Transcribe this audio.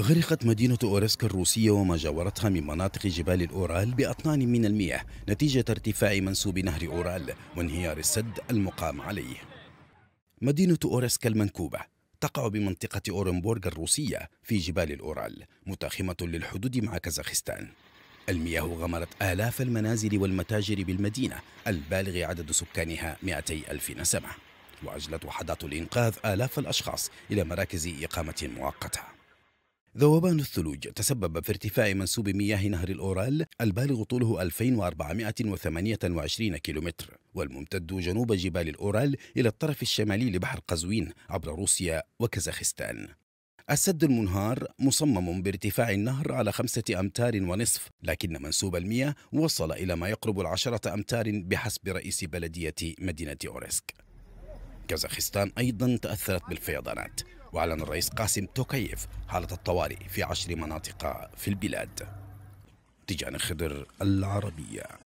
غرقت مدينة أوريسكا الروسية وما جاورتها من مناطق جبال الأورال بأطنان من المياه نتيجة ارتفاع منسوب نهر أورال وانهيار السد المقام عليه مدينة أوريسكا المنكوبة تقع بمنطقة أورنبورغ الروسية في جبال الأورال متاخمة للحدود مع كازاخستان المياه غمرت آلاف المنازل والمتاجر بالمدينة البالغ عدد سكانها 200 ألف نسمة وأجلت وحدات الإنقاذ آلاف الأشخاص إلى مراكز إقامة مؤقتة ذوبان الثلوج تسبب في ارتفاع منسوب مياه نهر الأورال البالغ طوله 2428 كيلومتر والممتد جنوب جبال الأورال إلى الطرف الشمالي لبحر قزوين عبر روسيا وكازاخستان السد المنهار مصمم بارتفاع النهر على خمسة أمتار ونصف لكن منسوب المياه وصل إلى ما يقرب العشرة أمتار بحسب رئيس بلدية مدينة أورسك كازاخستان أيضا تأثرت بالفيضانات وأعلن الرئيس قاسم تكيف حالة الطوارئ في عشر مناطق في البلاد تجان خضر العربية